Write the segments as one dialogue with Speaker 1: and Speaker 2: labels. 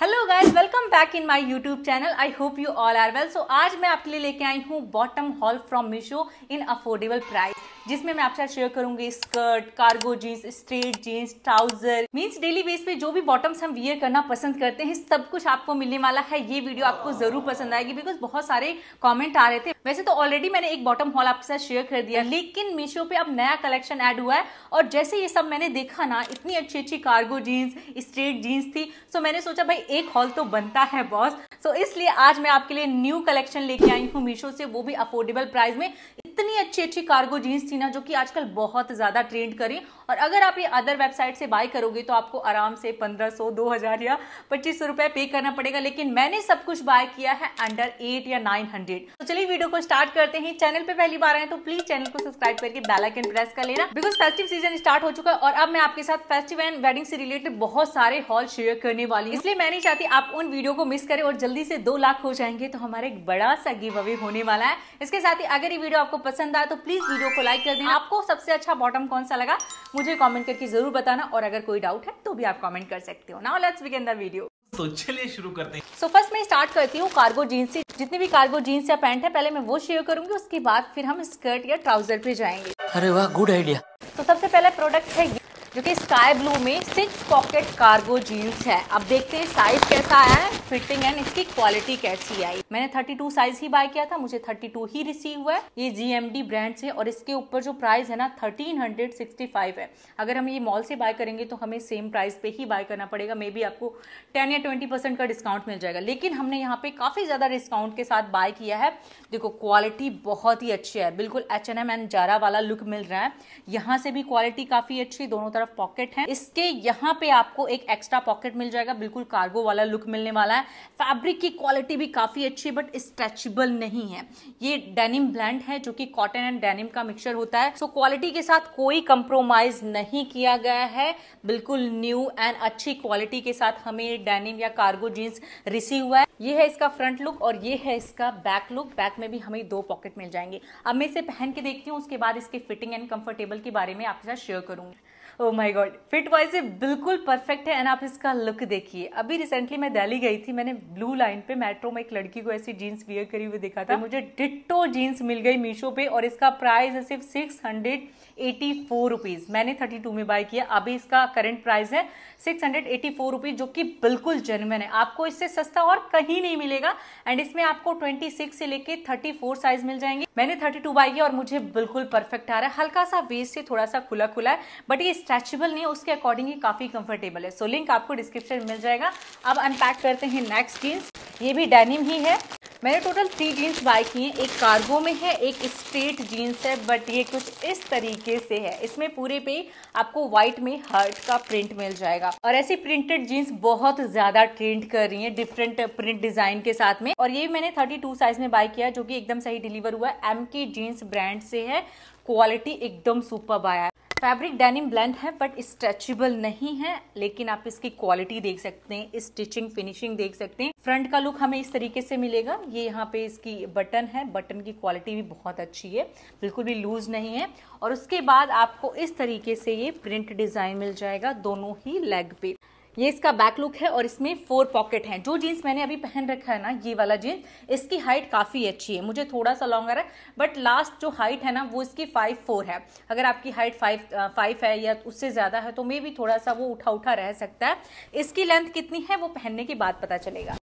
Speaker 1: Hello guys welcome back in my YouTube channel I hope you all are well so आज मैं आपके लिए लेके आई हूँ bottom haul from Meesho in affordable price जिसमें मैं आपके साथ शेयर करूंगी skirt cargo jeans straight jeans trouser means daily base पे जो भी बॉटम्स हम वियर करना पसंद करते हैं सब कुछ आपको मिलने वाला है ये वीडियो आपको जरूर पसंद आएगी बिकॉज बहुत सारे कॉमेंट आ रहे थे वैसे तो ऑलरेडी मैंने एक बॉटम हॉल आपके साथ शेयर कर दिया लेकिन मीशो पे अब नया कलेक्शन एड हुआ है और जैसे ये सब मैंने देखा ना इतनी अच्छी अच्छी कार्गो जीन्स स्ट्रेट जीन्स थी सो मैंने सोचा भाई एक हॉल तो बनता है बॉस सो इसलिए आज मैं आपके लिए न्यू कलेक्शन लेके आई हूँ मीशो से वो भी अफोर्डेबल प्राइस में इतनी अच्छी अच्छी कार्गो जीन्स थी ना जो कि आजकल बहुत ज़्यादा ट्रेंड करी और अगर आप ये अदर वेबसाइट से बाय करोगे तो आपको आराम से पंद्रह सौ दो हज़ार या पच्चीस सौ रुपए पे करना पड़ेगा लेकिन मैंने सब कुछ बाय किया है अंडर एट या नाइन हंड्रेड तो चलिए वीडियो को स्टार्ट करते हैं चैनल पर पहली बार आए तो प्लीज चैनल को सब्सक्राइब करके बेलाइकन प्रेस कर लेना बिकॉज फेस्टिव सीजन स्टार्ट हो चुका है और अब मैं आपके साथ फेस्टिव एंड वेडिंग से रिलेटेड बहुत सारे हॉल शेयर करने वाली इसलिए मैं नहीं चाहती आप उन वीडियो को मिस करें और जल्दी से दो लाख हो जाएंगे तो हमारा एक बड़ा सा गिव अवे होने वाला है इसके साथ ही अगर ये वीडियो आपको पसंद आए तो प्लीज वीडियो को लाइक कर देना आपको सबसे अच्छा बॉटम कौन सा लगा मुझे कॉमेंट करके जरूर बताना और अगर कोई डाउट है तो भी आप कॉमेंट कर सकते हो now let's begin the video तो चलिए शुरू करते हैं सो फर्स्ट मैं स्टार्ट करती हूँ कार्गो जीन्स से जितनी भी कार्गो जीन्स या पैंट है पहले मैं वो शेयर करूंगी उसके बाद फिर हम स्कर्ट या ट्राउजर पे जाएंगे अरे वाह गुड आइडिया तो सबसे पहले प्रोडक्ट है जो कि स्काई ब्लू में सिक्स पॉकेट कार्गो जीन्स है अब देखते हैं साइज कैसा आया है फिटिंग एंड इसकी क्वालिटी कैसी आई मैंने 32 साइज ही बाय किया था मुझे 32 ही रिसीव हुआ है ये जीएमडी ब्रांड से और इसके ऊपर जो प्राइस है ना 1365 है अगर हम ये मॉल से बाय करेंगे तो हमें सेम प्राइस पे ही बाय करना पड़ेगा मे बी आपको टेन या ट्वेंटी का डिस्काउंट मिल जाएगा लेकिन हमने यहाँ पे काफी ज्यादा डिस्काउंट के साथ बाय किया है देखो क्वालिटी बहुत ही अच्छी है बिल्कुल एच एंड जारा वाला लुक मिल रहा है यहाँ से भी क्वालिटी काफी अच्छी दोनों तरफ तरफ पॉकेट है इसके यहाँ पे आपको एक एक्स्ट्रा पॉकेट मिल जाएगा बिल्कुल कार्गो वाला लुक मिलने वाला है फैब्रिक की क्वालिटी भी काफ़ी अच्छी है बट स्ट्रेचेबल नहीं है ये डेनिम ब्लैंड है जो कि कॉटन एंड डेनिम का मिक्सचर होता है सो क्वालिटी के साथ कोई कंप्रोमाइज नहीं किया गया है बिल्कुल न्यू एंड अच्छी क्वालिटी के साथ हमें डेनिम या कार्गो जीन्स रिसीव हुआ है ये है इसका फ्रंट लुक और ये है इसका बैक लुक बैक में भी हमें दो पॉकेट मिल जाएंगे अब मैं इसे पहन के देखती हूँ उसके बाद इसके फिटिंग एंड कंफर्टेबल के बारे में आपके साथ शेयर करूंगी oh my god fit wise ये बिल्कुल परफेक्ट है एंड आप इसका लुक देखिए अभी रिसेंटली मैं दिल्ली गई थी मैंने ब्लू लाइन पे मेट्रो में एक लड़की को ऐसी जीन्स वियर करी हुई देखा था हाँ। मुझे डिट्टो जीन्स मिल गई मीशो पे और इसका प्राइस है सिर्फ six hundred eighty four rupees मैंने थर्टी टू में बाय किया अभी इसका करंट प्राइस है six hundred eighty four rupees जो कि बिल्कुल जेनुअन है आपको इससे सस्ता और कहीं नहीं मिलेगा एंड इसमें आपको ट्वेंटी सिक्स से लेकर थर्टी फोर साइज मिल जाएंगे मैंने थर्टी टू बाय किया और मुझे बिल्कुल परफेक्ट आ रहा है हल्का सा वेस्ट से थोड़ा सा खुला खुला है बट ये स्ट्रेचेबल नहीं है उसके अकॉर्डिंग काफ़ी कंफर्टेबल है सो so, लिंक आपको डिस्क्रिप्शन मिल जाएगा अब अनपैक करते हैं नेक्स्ट जीन्स ये भी डेनिम ही है मैंने टोटल थ्री जीन्स बाय की हैं एक कार्गो में है एक स्ट्रेट जीन्स है बट ये कुछ इस तरीके तरीके से है इसमें पूरे पे आपको व्हाइट में हार्ट का प्रिंट मिल जाएगा और ऐसी प्रिंटेड जीन्स बहुत ज्यादा ट्रेंड कर रही है डिफरेंट प्रिंट डिजाइन के साथ में और ये मैंने थर्टी साइज में बाय किया जो की एकदम सही डिलीवर हुआ एम के जीन्स ब्रांड से है क्वालिटी एकदम सुपर आया फैब्रिक डेनिम ब्लेंड है बट स्ट्रेचेबल नहीं है लेकिन आप इसकी क्वालिटी देख सकते हैं स्टिचिंग फिनिशिंग देख सकते हैं फ्रंट का लुक हमें इस तरीके से मिलेगा ये यहाँ पे इसकी बटन है बटन की क्वालिटी भी बहुत अच्छी है बिल्कुल भी लूज नहीं है और उसके बाद आपको इस तरीके से ये प्रिंट डिज़ाइन मिल जाएगा दोनों ही लेग पे ये इसका बैक लुक है और इसमें फोर पॉकेट हैं जो जीन्स मैंने अभी पहन रखा है ना ये वाला जीन्स इसकी हाइट काफ़ी अच्छी है मुझे थोड़ा सा लॉन्गर है बट लास्ट जो हाइट है ना वो इसकी फाइव फोर है अगर आपकी हाइट फाइव फाइव है या उससे ज़्यादा है तो मे भी थोड़ा सा वो उठा उठा रह सकता है इसकी लेंथ कितनी है वो पहनने के बाद पता चलेगा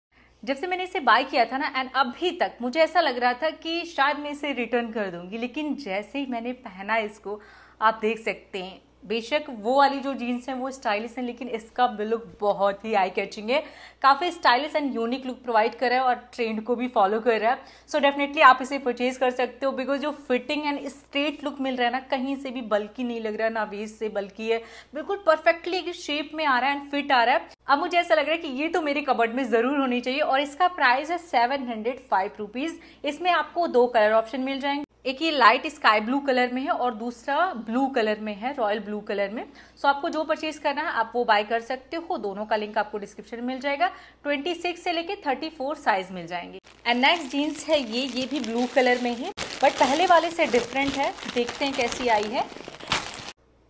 Speaker 1: जब से मैंने इसे बाय किया था ना एंड अभी तक मुझे ऐसा लग रहा था कि शायद मैं इसे रिटर्न कर दूंगी लेकिन जैसे ही मैंने पहना इसको आप देख सकते हैं बेशक वो वाली जो जीन्स है वो स्टाइलिश है लेकिन इसका लुक बहुत ही आई कैचिंग है काफ़ी stylish and unique look provide कर रहा है और ट्रेंड को भी फॉलो कर रहा है सो so डेफिनेटली आप इसे परचेज कर सकते हो बिकॉज जो फिटिंग एंड स्ट्रेट लुक मिल रहा है ना कहीं से भी बल्कि नहीं लग रहा है ना वेस्ट से बल्कि है बिल्कुल परफेक्टली शेप में आ रहा है एंड फिट आ रहा है अब मुझे ऐसा लग रहा है कि ये तो मेरे कबर्ड में ज़रूर होनी चाहिए और इसका प्राइस है सेवन हंड्रेड फाइव रुपीज़ इसमें आपको दो कलर ऑप्शन मिल जाएंगे एक ये लाइट स्काई ब्लू कलर में है और दूसरा ब्लू कलर में है रॉयल ब्लू कलर में सो so, आपको जो परचेज करना है आप वो बाय कर सकते हो दोनों का लिंक आपको डिस्क्रिप्शन में मिल जाएगा 26 से लेके 34 साइज मिल जाएंगे एंड नेक्स्ट जीन्स है ये ये भी ब्लू कलर में है बट पहले वाले से डिफरेंट है देखते हैं कैसी आई है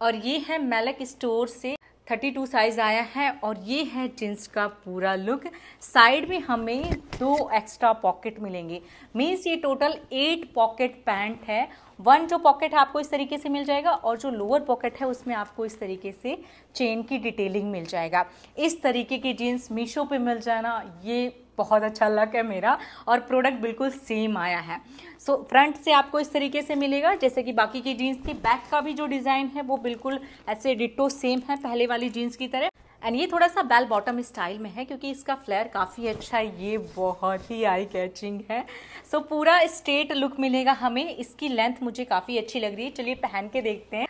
Speaker 1: और ये है मेलक स्टोर से थर्टी टू साइज़ आया है और ये है जींस का पूरा लुक साइड में हमें दो एक्स्ट्रा पॉकेट मिलेंगे मीन्स ये टोटल एट पॉकेट पैंट है वन जो पॉकेट आपको इस तरीके से मिल जाएगा और जो लोअर पॉकेट है उसमें आपको इस तरीके से चेन की डिटेलिंग मिल जाएगा इस तरीके की जीन्स मीशो पे मिल जाना ये बहुत अच्छा लक है मेरा और प्रोडक्ट बिल्कुल सेम आया है सो so, फ्रंट से आपको इस तरीके से मिलेगा जैसे कि बाकी की जीन्स थी बैक का भी जो डिज़ाइन है वो बिल्कुल ऐसे डिटो सेम है पहले वाली जीन्स की तरह एंड ये थोड़ा सा बेल बॉटम स्टाइल में है क्योंकि इसका फ्लेयर काफ़ी अच्छा है ये बहुत ही आई कैचिंग है सो so, पूरा स्ट्रेट लुक मिलेगा हमें इसकी लेंथ मुझे काफ़ी अच्छी लग रही है चलिए पहन के देखते हैं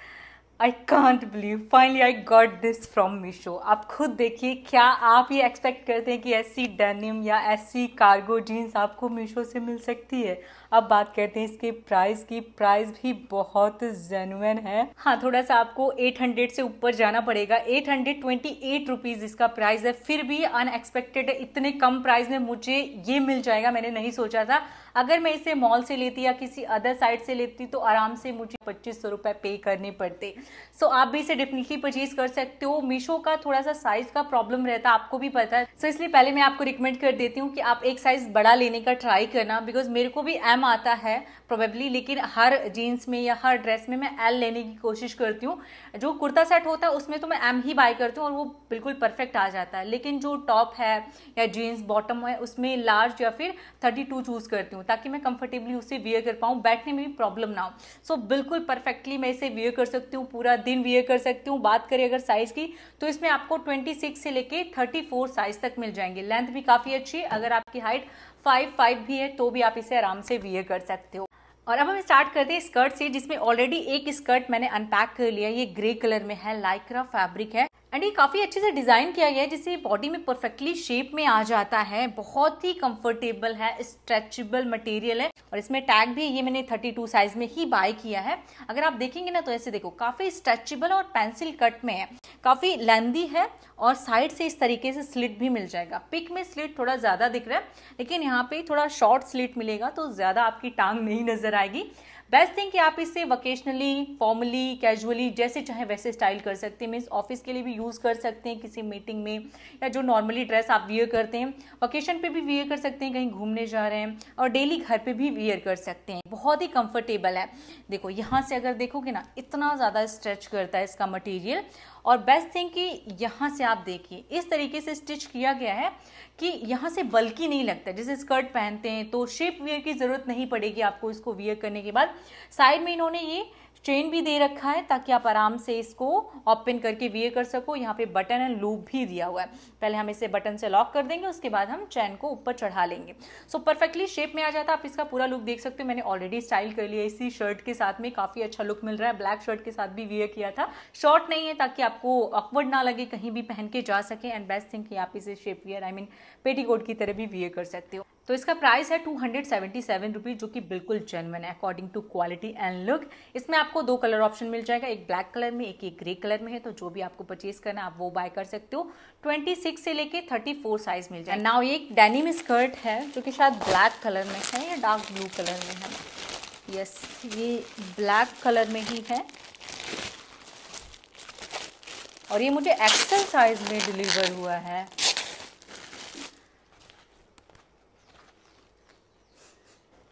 Speaker 1: I can't believe finally I got this from Meesho आप खुद देखिए क्या आप ये एक्सपेक्ट करते हैं कि ऐसी डेनिम या ऐसी कार्गो जीन्स आपको मीशो से मिल सकती है अब बात करते हैं इसके प्राइस की प्राइस भी बहुत जेनुअन है हाँ थोड़ा सा आपको 800 से ऊपर जाना पड़ेगा 828 हंड्रेड इसका प्राइस है फिर भी अनएक्सपेक्टेड इतने कम प्राइस में मुझे ये मिल जाएगा मैंने नहीं सोचा था अगर मैं इसे मॉल से लेती या किसी अदर साइड से लेती तो आराम से मुझे पच्चीस सौ रुपये पे करने पड़ते सो so, आप भी इसे डेफिनेटली परचेज कर सकते हो मीशो का थोड़ा सा साइज का प्रॉब्लम रहता है आपको भी पता है सो so, इसलिए पहले मैं आपको रिकमेंड कर देती हूँ कि आप एक साइज बड़ा लेने का ट्राई करना बिकॉज मेरे को भी एम एम आता है प्रोबेबली लेकिन हर जीन्स में या हर ड्रेस में मैं एल लेने की कोशिश करती हूँ जो कुर्ता सेट होता है उसमें तो मैं एम ही बाई करती हूँ और वो बिल्कुल परफेक्ट आ जाता है लेकिन जो टॉप है या जीन्स बॉटम है उसमें लार्ज या फिर थर्टी टू चूज़ करती हूँ ताकि मैं कंफर्टेबली उसे वियर कर पाऊँ बैठने में भी प्रॉब्लम ना हो सो so, बिल्कुल परफेक्टली मैं इसे वियर कर सकती हूँ पूरा दिन वियर कर सकती हूँ बात करें अगर साइज़ की तो इसमें आपको ट्वेंटी से लेकर थर्टी साइज़ तक मिल जाएंगे लेंथ भी काफ़ी अच्छी अगर आपकी हाइट फाइव फाइव भी है तो भी आप इसे आराम से वियर कर सकते हो और अब हम स्टार्ट करते हैं स्कर्ट से जिसमें ऑलरेडी एक स्कर्ट मैंने अनपैक कर लिया ये ग्रे कलर में है लाइक्रा फैब्रिक है एंड ये काफ़ी अच्छे से डिज़ाइन किया गया है जिससे बॉडी में परफेक्टली शेप में आ जाता है बहुत ही कंफर्टेबल है स्ट्रेचेबल मटेरियल है और इसमें टैग भी ये मैंने 32 साइज़ में ही बाय किया है अगर आप देखेंगे ना तो ऐसे देखो काफ़ी स्ट्रेचेबल और पेंसिल कट में है काफ़ी लेंदी है और साइड से इस तरीके से स्लिट भी मिल जाएगा पिक में स्लिट थोड़ा ज़्यादा दिख रहा है लेकिन यहाँ पे थोड़ा शॉर्ट स्लिट मिलेगा तो ज़्यादा आपकी टांग नहीं नज़र आएगी बेस्ट थिंग कि आप इसे वोकेशनली फॉर्मली कैजुअली जैसे चाहे वैसे स्टाइल कर सकते हैं मीन्स ऑफिस के लिए भी यूज़ कर सकते हैं किसी मीटिंग में या जो नॉर्मली ड्रेस आप वियर करते हैं वोकेशन पे भी वियर कर सकते हैं कहीं घूमने जा रहे हैं और डेली घर पे भी वियर कर सकते हैं बहुत ही कंफर्टेबल है देखो यहाँ से अगर देखोगे ना इतना ज़्यादा स्ट्रेच करता है इसका मटेरियल और बेस्ट थिंग कि यहाँ से आप देखिए इस तरीके से स्टिच किया गया है कि यहाँ से बल्कि नहीं लगता जैसे स्कर्ट पहनते हैं तो शेप वियर की ज़रूरत नहीं पड़ेगी आपको इसको वियर करने के बाद साइड में इन्होंने ये चेन भी दे रखा है ताकि आप आराम से इसको ओपन करके वेयर कर सको यहाँ पे बटन एंड लूप भी दिया हुआ है पहले हम इसे बटन से लॉक कर देंगे उसके बाद हम चैन को ऊपर चढ़ा लेंगे सो परफेक्टली शेप में आ जाता है आप इसका पूरा लुक देख सकते हो मैंने ऑलरेडी स्टाइल कर लिया इसी शर्ट के साथ में काफ़ी अच्छा लुक मिल रहा है ब्लैक शर्ट के साथ भी वेयर किया था शॉर्ट नहीं है ताकि आपको ऑकवर्ड ना लगे कहीं भी पहन के जा सके एंड बेस्ट थिंग कि आप इसे शेप वियर आई मीन पेटी की तरह भी वियर कर सकते हो तो इसका प्राइस है two hundred seventy seven rupees जो कि बिल्कुल जेनवन है according to quality and look इसमें आपको दो कलर ऑप्शन मिल जाएगा एक ब्लैक कलर में एक एक ग्रे कलर में है तो जो भी आपको परचेज करना है आप वो बाय कर सकते हो ट्वेंटी सिक्स से लेके थर्टी फोर साइज मिल जाएगा नाउ ये एक डेनिम स्कर्ट है जो कि शायद ब्लैक कलर में है या डार्क ब्लू कलर में है यस ये ब्लैक कलर में ही है और ये मुझे एक्सल साइज में डिलीवर हुआ है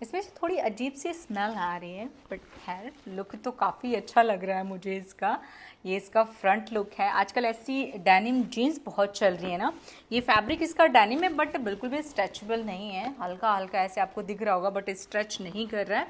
Speaker 1: इसमें से थोड़ी अजीब सी स्मेल आ रही है बट खैर लुक तो काफ़ी अच्छा लग रहा है मुझे इसका ये इसका फ्रंट लुक है आजकल ऐसी डेनिम जीन्स बहुत चल रही है ना ये फैब्रिक इसका डेनिम है बट बिल्कुल भी स्ट्रेचबल नहीं है हल्का हल्का ऐसे आपको दिख रहा होगा बट स्ट्रेच नहीं कर रहा है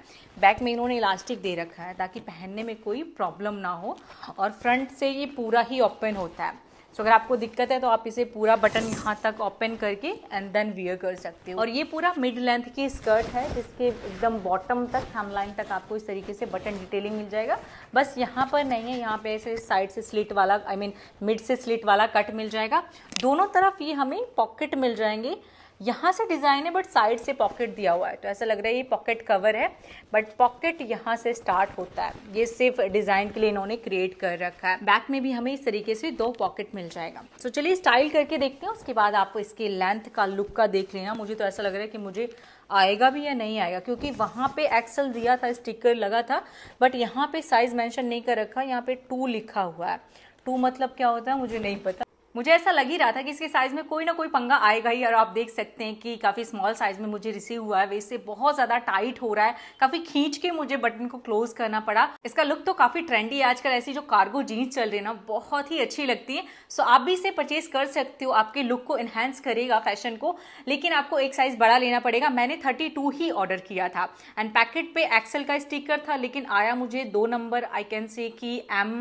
Speaker 1: बैक में इन्होंने इलास्टिक दे रखा है ताकि पहनने में कोई प्रॉब्लम ना हो और फ्रंट से ये पूरा ही ओपन होता है सो so, अगर आपको दिक्कत है तो आप इसे पूरा बटन यहाँ तक ओपन करके एंड देन वियर कर सकते हो और ये पूरा मिड लेंथ की स्कर्ट है जिसके एकदम बॉटम तक हम लाइन तक आपको इस तरीके से बटन डिटेलिंग मिल जाएगा बस यहाँ पर नहीं है यहाँ पे ऐसे साइड से स्लिट वाला आई मीन मिड से स्लिट वाला कट मिल जाएगा दोनों तरफ ये हमें पॉकेट मिल जाएंगे यहाँ से डिज़ाइन है बट साइड से पॉकेट दिया हुआ है तो ऐसा लग रहा है ये पॉकेट कवर है बट पॉकेट यहाँ से स्टार्ट होता है ये सिर्फ डिज़ाइन के लिए इन्होंने क्रिएट कर रखा है बैक में भी हमें इस तरीके से दो पॉकेट मिल जाएगा तो चलिए स्टाइल करके देखते हैं उसके बाद आपको इसके लेंथ का लुक का देख लेना मुझे तो ऐसा लग रहा है कि मुझे आएगा भी या नहीं आएगा क्योंकि वहाँ पे एक्सल दिया था स्टिकर लगा था बट यहाँ पे साइज़ मेंशन नहीं कर रखा यहाँ पे टू लिखा हुआ है टू मतलब क्या होता है मुझे नहीं पता मुझे ऐसा लग ही रहा था कि इसके साइज़ में कोई ना कोई पंगा आएगा ही और आप देख सकते हैं कि काफ़ी स्मॉल साइज़ में मुझे रिसीव हुआ है इससे बहुत ज़्यादा टाइट हो रहा है काफ़ी खींच के मुझे बटन को क्लोज करना पड़ा इसका लुक तो काफ़ी ट्रेंडी है आजकल ऐसी जो कार्गो जीन्स चल रही है ना बहुत ही अच्छी लगती है सो आप भी इसे परचेज कर सकते हो आपके लुक को एनहेंस करेगा फैशन को लेकिन आपको एक साइज़ बड़ा लेना पड़ेगा मैंने थर्टी ही ऑर्डर किया था एंड पैकेट पे एक्सेल का स्टीकर था लेकिन आया मुझे दो नंबर आई कैन से की एम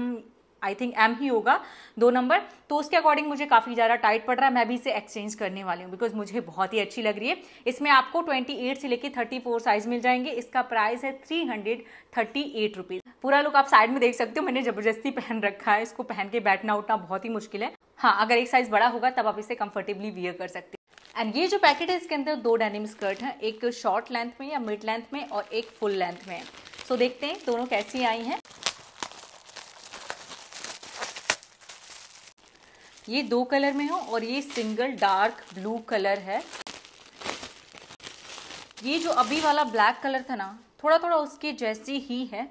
Speaker 1: आई थिंक एम ही होगा दो नंबर तो उसके अकॉर्डिंग मुझे काफ़ी ज़्यादा टाइट पड़ रहा है मैं भी इसे एक्सचेंज करने वाली हूँ बिकॉज मुझे बहुत ही अच्छी लग रही है इसमें आपको 28 से लेकर 34 साइज मिल जाएंगे इसका प्राइस है three hundred thirty eight rupees पूरा लुक आप साइड में देख सकते हो मैंने ज़बरदस्ती पहन रखा है इसको पहन के बैठना उठना बहुत ही मुश्किल है हाँ अगर एक साइज़ बड़ा होगा तब आप इसे कंफर्टेबली वियर कर सकते हैं एंड ये जो पैकेट है इसके अंदर दो डेनिम स्कर्ट है एक शॉर्ट लेंथ में या मिड लेंथ में और एक फुल लेंथ में सो देखते हैं दोनों कैसी आई हैं ये दो कलर में हो और ये सिंगल डार्क ब्लू कलर है ये जो अभी वाला ब्लैक कलर था ना थोड़ा थोड़ा उसके जैसी ही है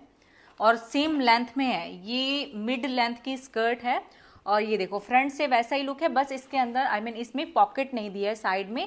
Speaker 1: और सेम लेंथ में है ये मिड लेंथ की स्कर्ट है और ये देखो फ्रंट से वैसा ही लुक है बस इसके अंदर आई I मीन mean, इसमें पॉकेट नहीं दिया है साइड में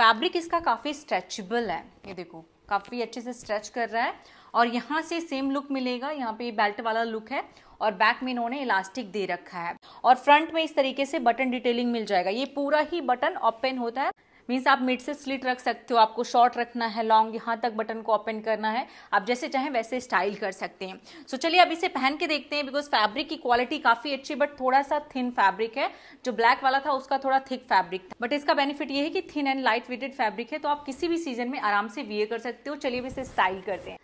Speaker 1: फैब्रिक इसका काफ़ी स्ट्रेचेबल है ये देखो काफ़ी अच्छे से स्ट्रेच कर रहा है और यहाँ से सेम लुक मिलेगा यहाँ पे बेल्ट वाला लुक है और बैक में इन्होंने इलास्टिक दे रखा है और फ्रंट में इस तरीके से बटन डिटेलिंग मिल जाएगा ये पूरा ही बटन ओपन होता है मीन्स आप मिड से स्लिट रख सकते हो आपको शॉर्ट रखना है लॉन्ग यहाँ तक बटन को ओपन करना है आप जैसे चाहें वैसे स्टाइल कर सकते हैं सो so, चलिए अब इसे पहन के देखते हैं बिकॉज फैब्रिक की क्वालिटी काफ़ी अच्छी बट थोड़ा सा थिन फैब्रिक है जो ब्लैक वाला था उसका थोड़ा थिक फैब्रिक था बट इसका बेनिफिट ये है कि thin and light weighted fabric है तो आप किसी भी सीजन में आराम से वियर कर सकते हो चलिए अब इसे स्टाइल करते हैं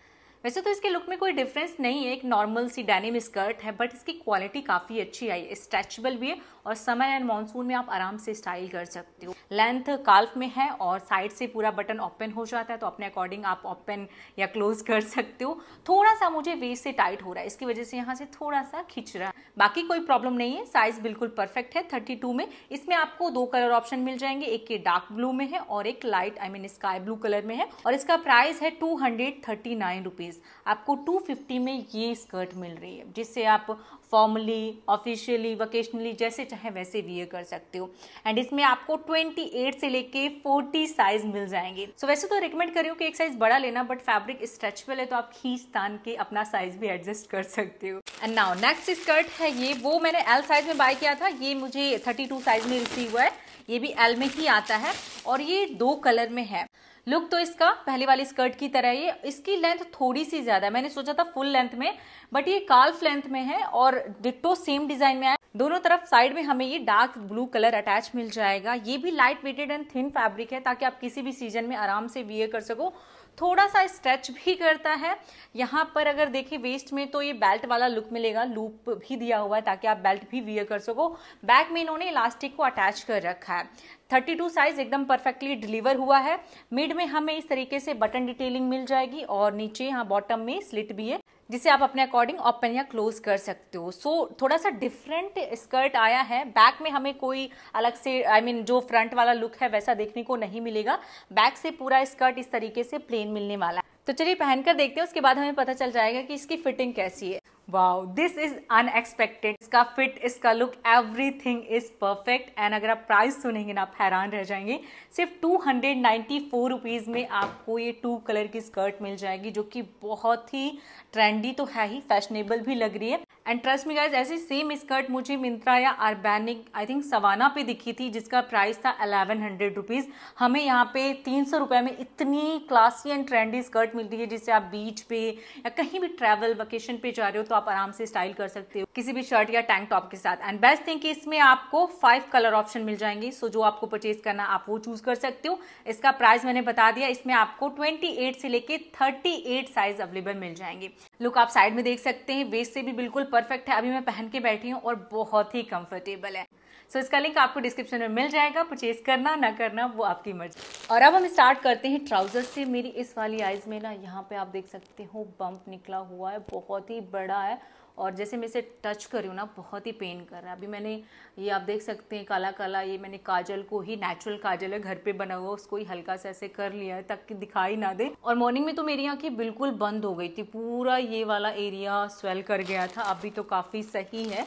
Speaker 1: वैसे तो इसके लुक में कोई डिफरेंस नहीं है एक नॉर्मल सी डेनिम स्कर्ट है बट इसकी क्वालिटी काफ़ी अच्छी आई स्ट्रेचेबल भी है और समर एंड मानसून में आप आराम से स्टाइल कर सकते हो लेंथ काल्फ में है और साइड से पूरा बटन ओपन हो जाता है तो अपने अकॉर्डिंग आप ओपन या क्लोज कर सकते हो थोड़ा सा मुझे वेस्ट से टाइट हो रहा है इसकी वजह से यहाँ से थोड़ा सा खिंच रहा है बाकी कोई प्रॉब्लम नहीं है साइज बिल्कुल परफेक्ट है टू में इसमें आपको दो कलर ऑप्शन मिल जाएंगे एक के डार्क ब्लू में है और एक light I mean sky blue colour में है और इसका प्राइस है two hundred thirty nine rupees rupees आपको टू फिफ्टी में ये स्कर्ट मिल रही है जिससे आप फॉर्मली ऑफिशियली वोकेशनली जैसे चाहे वैसे वियर कर सकते हो एंड इसमें आपको 28 से लेके 40 साइज मिल जाएंगे सो so, वैसे तो रिकमेंड करी कि एक साइज बड़ा लेना बट फैब्रिक स्ट्रेचबल है तो आप खींच तान के अपना साइज भी एडजस्ट कर सकते हो एंड नाउ नेक्स्ट स्कर्ट है ये वो मैंने एल साइज में बाय किया था ये मुझे थर्टी साइज में रिसीव हुआ है ये भी एल में ही आता है और ये दो कलर में है लुक तो इसका पहले वाली स्कर्ट की तरह ही इसकी लेंथ थोड़ी सी ज़्यादा है मैंने सोचा था फुल लेंथ में बट ये काल्फ लेंथ में है और डिट्टो सेम डिज़ाइन में है दोनों तरफ साइड में हमें ये डार्क ब्लू कलर अटैच मिल जाएगा ये भी light weighted and thin fabric है ताकि आप किसी भी सीजन में आराम से वियर कर सको थोड़ा सा स्ट्रेच भी करता है यहाँ पर अगर देखें वेस्ट में तो ये बेल्ट वाला लुक मिलेगा लूप भी दिया हुआ है ताकि आप बेल्ट भी वियर कर सको बैक में इन्होंने इलास्टिक को अटैच कर रखा है 32 साइज एकदम परफेक्टली डिलीवर हुआ है मिड में हमें इस तरीके से बटन डिटेलिंग मिल जाएगी और नीचे यहाँ बॉटम में स्लिट भी है जिसे आप अपने अकॉर्डिंग ओपन या क्लोज कर सकते हो सो so, थोड़ा सा डिफरेंट स्कर्ट आया है बैक में हमें कोई अलग से आई I मीन mean, जो फ्रंट वाला लुक है वैसा देखने को नहीं मिलेगा बैक से पूरा स्कर्ट इस तरीके से प्लेन मिलने वाला है तो चलिए पहनकर देखते हैं उसके बाद हमें पता चल जाएगा कि इसकी फिटिंग कैसी है वाओ दिस इज अनएक्सपेक्टेड इसका फिट इसका look everything is perfect and अगर आप प्राइस सुनेंगे ना आप हैरान रह जाएंगे सिर्फ two hundred ninety four rupees में आपको ये टू कलर की स्कर्ट मिल जाएगी जो कि बहुत ही ट्रेंडी तो है ही फैशनेबल भी लग रही है एंड ट्रस्ट मी गाइज ऐसी सेम स्कर्ट मुझे मिंत्रा या आर्बेनिक आई थिंक सवाना पे दिखी थी जिसका प्राइस था अलेवन हंड्रेड रुपीज़ हमें यहाँ पे तीन सौ रुपये में इतनी क्लासी एंड ट्रेंडी स्कर्ट मिलती है जिससे आप बीच पे या कहीं भी ट्रैवल वकेशन पे जा रहे हो तो आप आराम से स्टाइल कर सकते हो किसी भी शर्ट या टैंक टॉप के साथ एंड बेस्ट थिंग कि इसमें आपको फाइव कलर ऑप्शन मिल जाएंगे सो जो आपको परचेज करना आप वो चूज कर सकते हो इसका प्राइस मैंने बता दिया इसमें आपको ट्वेंटी से लेकर थर्टी साइज अवेलेबल मिल जाएंगे लुक आप साइड में देख सकते हैं वेस्ट से भी बिल्कुल परफेक्ट है अभी मैं पहन के बैठी हूँ और बहुत ही कंफर्टेबल है सो so, इसका लिंक आपको डिस्क्रिप्शन में मिल जाएगा परचेज करना ना करना वो आपकी मर्जी और अब हम स्टार्ट करते हैं ट्राउजर से मेरी इस वाली आइज में ना यहाँ पे आप देख सकते हो बम्प निकला हुआ है बहुत ही बड़ा है और जैसे मैं इसे टच करी हूँ ना बहुत ही पेन कर रहा है अभी मैंने ये आप देख सकते हैं काला काला ये मैंने काजल को ही नेचुरल काजल है घर पे बना हुआ उसको ही हल्का सा ऐसे कर लिया है ताकि दिखाई ना दे और मॉर्निंग में तो मेरी आँखें बिल्कुल बंद हो गई थी पूरा ये वाला एरिया स्वेल कर गया था अभी तो काफ़ी सही है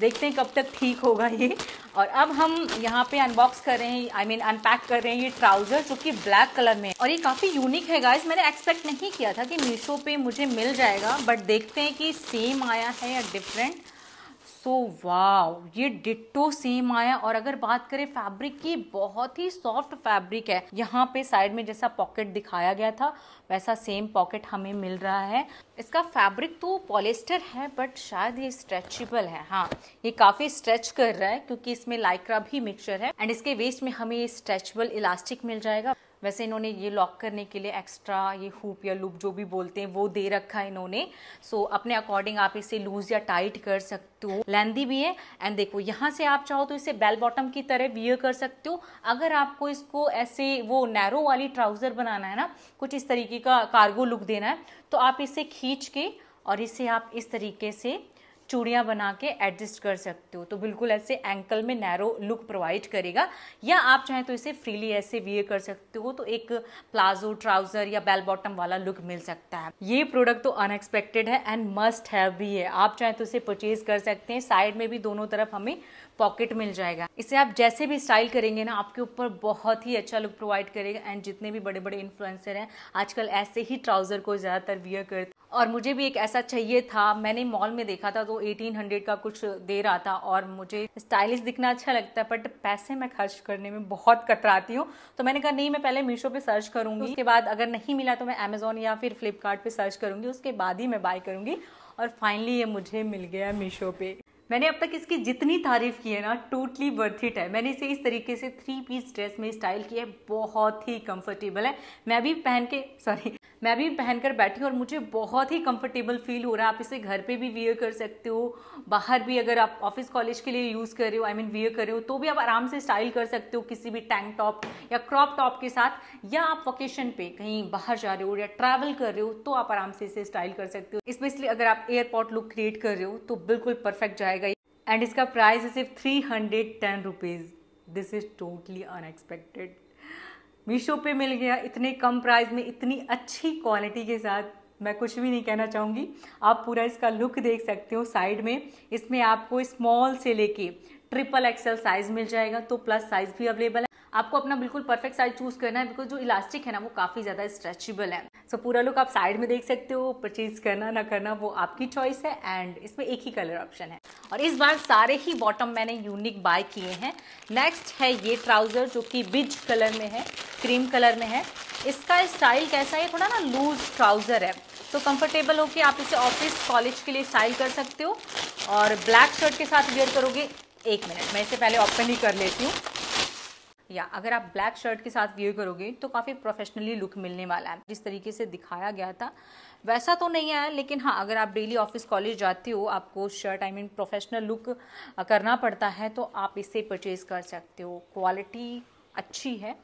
Speaker 1: देखते हैं कब तक ठीक होगा ये और अब हम यहाँ पे अनबॉक्स कर रहे हैं आई मीन अनपैक कर रहे हैं ये ट्राउज़र जो कि ब्लैक कलर में और ये काफ़ी यूनिक है गाइज मैंने एक्सपेक्ट नहीं किया था कि मीशो पे मुझे मिल जाएगा बट देखते हैं कि सेम आया आया है या डिफरेंट सो so, wow, ये डिट्टो सेम आया और अगर बात करें फैब्रिक की बहुत ही सॉफ्ट फैब्रिक है यहाँ पे साइड में जैसा पॉकेट दिखाया गया था वैसा सेम पॉकेट हमें मिल रहा है इसका फैब्रिक तो पॉलिस्टर है बट शायद ये स्ट्रेचेबल है हाँ ये काफ़ी स्ट्रेच कर रहा है क्योंकि इसमें लाइक्रा भी मिक्सचर है एंड इसके वेस्ट में हमें ये स्ट्रेचेबल इलास्टिक मिल जाएगा वैसे इन्होंने ये लॉक करने के लिए एक्स्ट्रा ये हुप या लूप जो भी बोलते हैं वो दे रखा है इन्होंने सो so, अपने अकॉर्डिंग आप इसे लूज या टाइट कर सकते हो लेंदी भी है एंड देखो यहाँ से आप चाहो तो इसे बेल बॉटम की तरह वियर कर सकते हो अगर आपको इसको ऐसे वो नैरो वाली ट्राउज़र बनाना है ना कुछ इस तरीके का कार्गो लुक देना है तो आप इसे खींच के और इसे आप इस तरीके से चूड़ियाँ बना के एडजस्ट कर सकते हो तो बिल्कुल ऐसे एंकल में नैरो लुक प्रोवाइड करेगा या आप चाहें तो इसे फ्रीली ऐसे वियर कर सकते हो तो एक प्लाजो ट्राउजर या बेल बॉटम वाला लुक मिल सकता है ये प्रोडक्ट तो अनएक्सपेक्टेड है एंड मस्ट हैव भी है आप चाहें तो इसे परचेज कर सकते हैं साइड में भी दोनों तरफ हमें पॉकेट मिल जाएगा इसे आप जैसे भी स्टाइल करेंगे ना आपके ऊपर बहुत ही अच्छा लुक प्रोवाइड करेगा एंड जितने भी बड़े बड़े इन्फ्लुएंसर हैं आजकल ऐसे ही ट्राउजर को ज़्यादातर वियर करते और मुझे भी एक ऐसा चाहिए था मैंने मॉल में देखा था तो 1800 का कुछ दे रहा था और मुझे स्टाइलिश दिखना अच्छा लगता है बट पैसे मैं खर्च करने में बहुत कतराती हूँ तो मैंने कहा नहीं मैं पहले मीशो पे सर्च करूंगी उसके बाद अगर नहीं मिला तो मैं अमेज़ोन या फिर फ्लिपकार्ट सर्च करूंगी उसके बाद ही मैं बाय करूंगी और फाइनली ये मुझे मिल गया मीशो पे मैंने अब तक इसकी जितनी तारीफ की है ना टोटली वर्थ इट है मैंने इसे इस तरीके से थ्री पीस ड्रेस में स्टाइल किया है बहुत ही कंफर्टेबल है मैं अभी पहन के सॉरी मैं भी पहनकर बैठी हूँ और मुझे बहुत ही कंफर्टेबल फील हो रहा है आप इसे घर पे भी वियर कर सकते हो बाहर भी अगर आप ऑफिस कॉलेज के लिए यूज़ कर रहे हो आई मीन वियर कर रहे हो तो भी आप आराम से स्टाइल कर सकते हो किसी भी टैंक टॉप या क्रॉप टॉप के साथ या आप वोकेशन पे कहीं बाहर जा रहे हो या ट्रैवल कर रहे हो तो आप आराम से इसे स्टाइल कर सकते हो स्पेशली अगर आप एयरपोर्ट लुक क्रिएट कर रहे हो तो बिल्कुल परफेक्ट जाएगा एंड इसका प्राइस है सिर्फ three hundred ten rupees this is totally unexpected Meesho पे मिल गया इतने कम प्राइस में इतनी अच्छी क्वालिटी के साथ मैं कुछ भी नहीं कहना चाहूँगी आप पूरा इसका लुक देख सकते हो साइड में इसमें आपको स्मॉल से लेके ट्रिपल एक्सएल साइज़ मिल जाएगा तो प्लस साइज़ भी अवेलेबल है आपको अपना बिल्कुल परफेक्ट साइज चूज करना है बिकॉज जो इलास्टिक है ना वो काफ़ी ज़्यादा स्ट्रेचेबल है सो so, पूरा लुक आप साइड में देख सकते हो परचेज करना ना करना वो आपकी चॉइस है एंड इसमें एक ही कलर ऑप्शन है और इस बार सारे ही बॉटम मैंने यूनिक बाय किए हैं नेक्स्ट है ये ट्राउज़र जो कि बिज कलर में है क्रीम कलर में है इसका स्टाइल कैसा है थोड़ा ना लूज ट्राउज़र है तो कंफर्टेबल हो कि आप इसे ऑफिस कॉलेज के लिए स्टाइल कर सकते हो और ब्लैक शर्ट के साथ वेयर करोगे एक मिनट मैं इसे पहले ओपन ही कर लेती हूँ या अगर आप ब्लैक शर्ट के साथ व्यू करोगे तो काफ़ी प्रोफेशनली लुक मिलने वाला है जिस तरीके से दिखाया गया था वैसा तो नहीं है लेकिन हाँ अगर आप डेली ऑफिस कॉलेज जाते हो आपको shirt I mean professional look करना पड़ता है तो आप इसे परचेज़ कर सकते हो क्वालिटी अच्छी है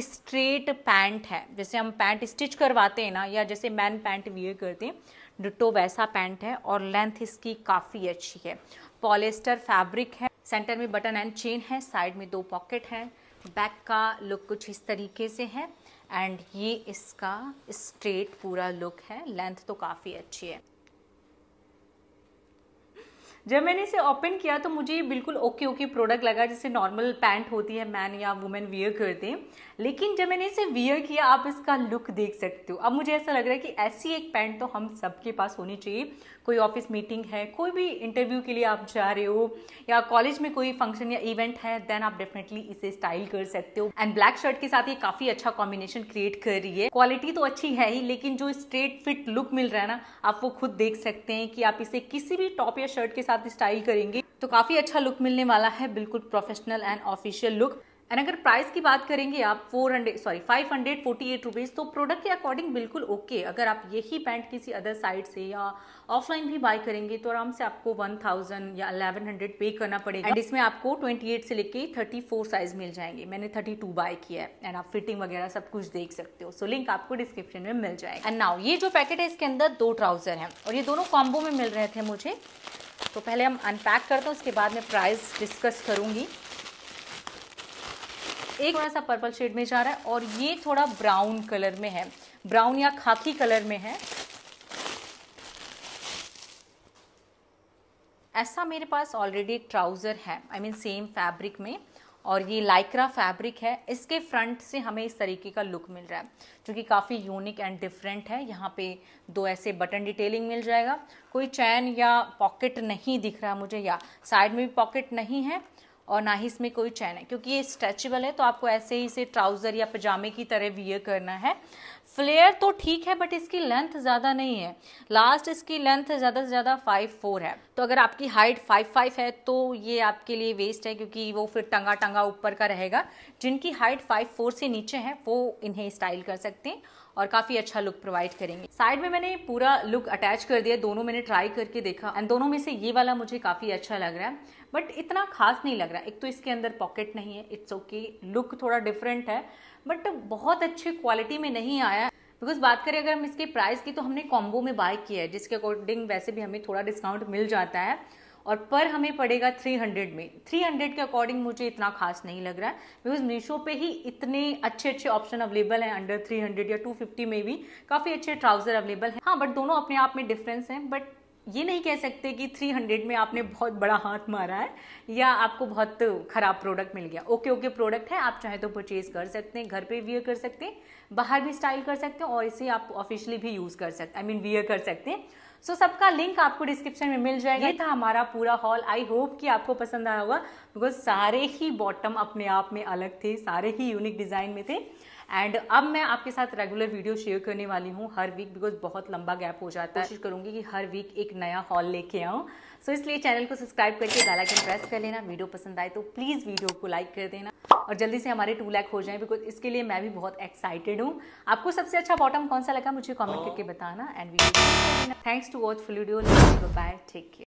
Speaker 1: स्ट्रेट पैंट है जैसे हम पैंट स्टिच करवाते हैं ना या जैसे मैन पैंट वियर करते हैं डिटो तो वैसा पैंट है और लेंथ इसकी काफ़ी अच्छी है पॉलिस्टर फैब्रिक है सेंटर में बटन एंड चेन है साइड में दो पॉकेट हैं बैक का लुक कुछ इस तरीके से है एंड ये इसका स्ट्रेट पूरा लुक है लेंथ तो काफ़ी अच्छी है जब मैंने इसे ओपन किया तो मुझे ये बिल्कुल ओके ओके प्रोडक्ट लगा जैसे नॉर्मल पैंट होती है मैन या वुमेन वियर करते हैं लेकिन जब मैंने इसे वियर किया आप इसका लुक देख सकते हो अब मुझे ऐसा लग रहा है कि ऐसी एक पैंट तो हम सबके पास होनी चाहिए कोई ऑफिस मीटिंग है कोई भी इंटरव्यू के लिए आप जा रहे हो या कॉलेज में कोई फंक्शन या इवेंट है देन आप डेफिनेटली इसे स्टाइल कर सकते हो एंड ब्लैक शर्ट के साथ ये काफ़ी अच्छा कॉम्बिनेशन क्रिएट कर रही है क्वालिटी तो अच्छी है ही लेकिन जो स्ट्रेट फिट लुक मिल रहा है ना आप वो खुद देख सकते हैं कि आप इसे किसी भी टॉप या शर्ट के साथ स्टाइल करेंगे तो काफ़ी अच्छा लुक मिलने वाला है बिल्कुल professional and official look and अगर प्राइस की बात करेंगे आप four hundred sorry five hundred forty eight rupees तो प्रोडक्ट के अकॉर्डिंग बिल्कुल ओके अगर आप यही पैंट किसी अदर साइट से या ऑफलाइन भी बाय करेंगे तो आराम से आपको वन थाउजेंड या अलेवन हंड्रेड पे करना पड़ेगा एंड इसमें आपको ट्वेंटी एट से लेके थर्टी फोर साइज मिल जाएंगे मैंने थर्टी टू बाय किया है एंड आप फिटिंग वगैरह सब कुछ देख सकते हो सो so, लिंक आपको डिस्क्रिप्शन में मिल जाएगा एंड नाउ ये जो पैकेट है इसके अंदर दो ट्राउज़र हैं और ये दोनों कॉम्बो में मिल रहे थे मुझे तो पहले हम अनपैक करते हैं उसके बाद में प्राइस डिस्कस करूँगी एक थोड़ा सा पर्पल शेड में जा रहा है और ये थोड़ा ब्राउन कलर में है ब्राउन या खाकी कलर में है ऐसा मेरे पास ऑलरेडी एक ट्राउज़र है आई मीन सेम फैब्रिक में और ये लाइक्रा फैब्रिक है इसके फ्रंट से हमें इस तरीके का लुक मिल रहा है जो कि काफ़ी यूनिक एंड डिफरेंट है यहाँ पे दो ऐसे बटन डिटेलिंग मिल जाएगा कोई चैन या पॉकेट नहीं दिख रहा मुझे या साइड में भी पॉकेट नहीं है और ना ही इसमें कोई चैन है क्योंकि ये स्ट्रेचेबल है तो आपको ऐसे ही इसे ट्राउज़र या पजामे की तरह वियर करना है फ्लेयर तो ठीक है बट इसकी लेंथ ज़्यादा नहीं है लास्ट इसकी लेंथ ज़्यादा से ज़्यादा फाइव फोर है तो अगर आपकी हाइट फाइव फाइव है तो ये आपके लिए वेस्ट है क्योंकि वो फिर टंगा टंगा ऊपर का रहेगा जिनकी हाइट फाइव फोर से नीचे है वो इन्हें स्टाइल कर सकते हैं और काफ़ी अच्छा लुक प्रोवाइड करेंगे साइड में मैंने पूरा लुक अटैच कर दिया दोनों मैंने ट्राई करके देखा एंड दोनों में से ये वाला मुझे काफ़ी अच्छा लग रहा है बट इतना खास नहीं लग रहा एक तो इसके अंदर पॉकेट नहीं है इट्स ओके लुक थोड़ा डिफरेंट है बट बहुत अच्छी क्वालिटी में नहीं आया बिकॉज बात करें अगर हम इसके प्राइस की तो हमने कॉम्बो में बाय किया है जिसके अकॉर्डिंग वैसे भी हमें थोड़ा डिस्काउंट मिल जाता है और पर हमें पड़ेगा 300 में 300 के अकॉर्डिंग मुझे इतना खास नहीं लग रहा है बिकॉज मीशो पे ही इतने अच्छे अच्छे ऑप्शन अवेलेबल हैं अंडर 300 या 250 में भी काफ़ी अच्छे ट्राउज़र अवेलेबल हैं हाँ बट दोनों अपने आप में डिफरेंस हैं बट ये नहीं कह सकते कि 300 में आपने बहुत बड़ा हाथ मारा है या आपको बहुत ख़राब प्रोडक्ट मिल गया ओके ओके प्रोडक्ट है आप चाहे तो परचेज़ कर सकते हैं घर पे वियर कर सकते हैं बाहर भी स्टाइल कर सकते हैं और इसे आप ऑफिशियली भी यूज़ कर सकते आई मीन वियर कर सकते हैं सो so, सबका लिंक आपको डिस्क्रिप्शन में मिल जाएगा ये था हमारा पूरा हॉल आई होप कि आपको पसंद आया होगा बिकॉज सारे ही बॉटम अपने आप में अलग थे सारे ही यूनिक डिज़ाइन में थे एंड अब मैं आपके साथ रेगुलर वीडियो शेयर करने वाली हूँ हर वीक बिकॉज बहुत लंबा गैप हो जाता है कोशिश करूंगी कि हर वीक एक नया हॉल लेके आऊँ सो इसलिए चैनल को सब्सक्राइब करके बेलाइकन प्रेस कर लेना वीडियो पसंद आए तो प्लीज़ वीडियो को लाइक कर देना और जल्दी से हमारे टू लैक हो जाए बिकॉज इसके लिए मैं भी बहुत एक्साइटेड हूँ आपको सबसे अच्छा बॉटम कौन सा लगा मुझे कॉमेंट oh. करके बताना and video thanks to watch full video bye take care